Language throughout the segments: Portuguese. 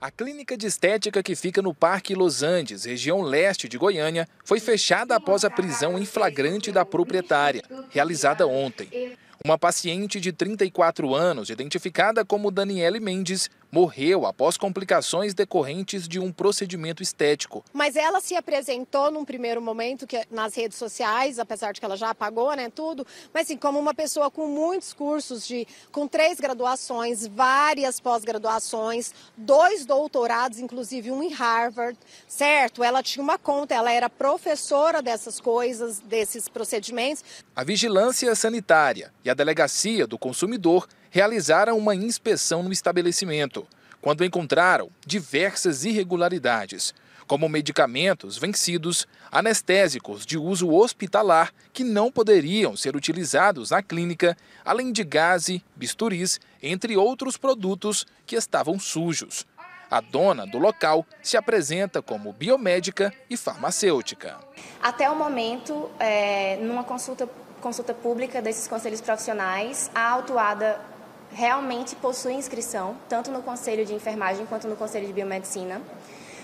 A clínica de estética que fica no Parque Los Andes, região leste de Goiânia, foi fechada após a prisão em flagrante da proprietária, realizada ontem. Uma paciente de 34 anos, identificada como Daniele Mendes, morreu após complicações decorrentes de um procedimento estético. Mas ela se apresentou num primeiro momento que, nas redes sociais, apesar de que ela já apagou, né, tudo, mas assim, como uma pessoa com muitos cursos de com três graduações, várias pós-graduações, dois doutorados, inclusive um em Harvard, certo? Ela tinha uma conta, ela era professora dessas coisas, desses procedimentos. A vigilância sanitária e a delegacia do consumidor realizaram uma inspeção no estabelecimento, quando encontraram diversas irregularidades, como medicamentos vencidos, anestésicos de uso hospitalar que não poderiam ser utilizados na clínica, além de gaze, bisturis, entre outros produtos que estavam sujos. A dona do local se apresenta como biomédica e farmacêutica. Até o momento, é, numa consulta, consulta pública desses conselhos profissionais, a autuada realmente possui inscrição, tanto no Conselho de Enfermagem quanto no Conselho de Biomedicina.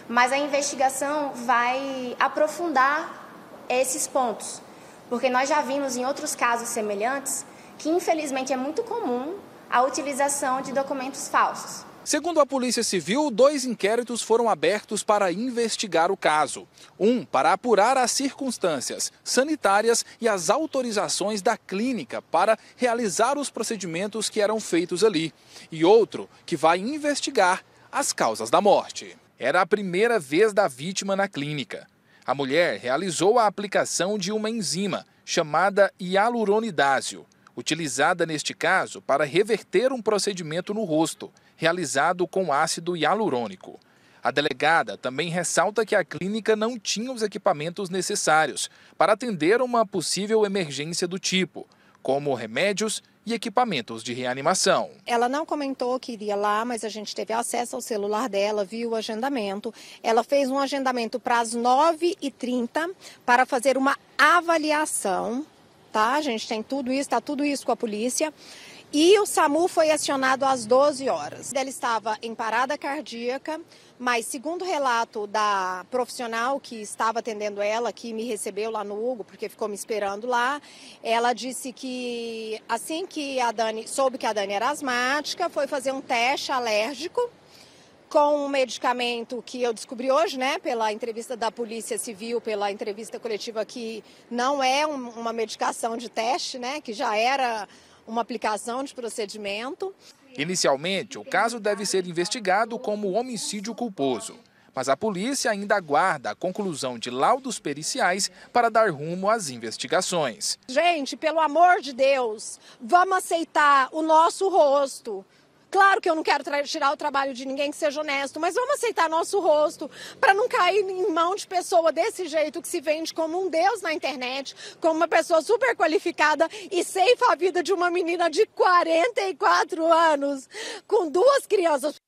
Mas a investigação vai aprofundar esses pontos, porque nós já vimos em outros casos semelhantes que, infelizmente, é muito comum a utilização de documentos falsos. Segundo a Polícia Civil, dois inquéritos foram abertos para investigar o caso. Um para apurar as circunstâncias sanitárias e as autorizações da clínica para realizar os procedimentos que eram feitos ali. E outro que vai investigar as causas da morte. Era a primeira vez da vítima na clínica. A mulher realizou a aplicação de uma enzima chamada hialuronidásio utilizada neste caso para reverter um procedimento no rosto, realizado com ácido hialurônico. A delegada também ressalta que a clínica não tinha os equipamentos necessários para atender uma possível emergência do tipo, como remédios e equipamentos de reanimação. Ela não comentou que iria lá, mas a gente teve acesso ao celular dela, viu o agendamento. Ela fez um agendamento para as 9h30 para fazer uma avaliação tá? A gente tem tudo isso, está tudo isso com a polícia. E o SAMU foi acionado às 12 horas. Ela estava em parada cardíaca, mas segundo o relato da profissional que estava atendendo ela, que me recebeu lá no Hugo, porque ficou me esperando lá, ela disse que assim que a Dani soube que a Dani era asmática, foi fazer um teste alérgico com um medicamento que eu descobri hoje, né, pela entrevista da Polícia Civil, pela entrevista coletiva, que não é um, uma medicação de teste, né, que já era uma aplicação de procedimento. Inicialmente, o caso deve ser investigado como homicídio culposo. Mas a polícia ainda aguarda a conclusão de laudos periciais para dar rumo às investigações. Gente, pelo amor de Deus, vamos aceitar o nosso rosto. Claro que eu não quero tirar o trabalho de ninguém que seja honesto, mas vamos aceitar nosso rosto para não cair em mão de pessoa desse jeito que se vende como um deus na internet, como uma pessoa super qualificada e ceifa a vida de uma menina de 44 anos com duas crianças.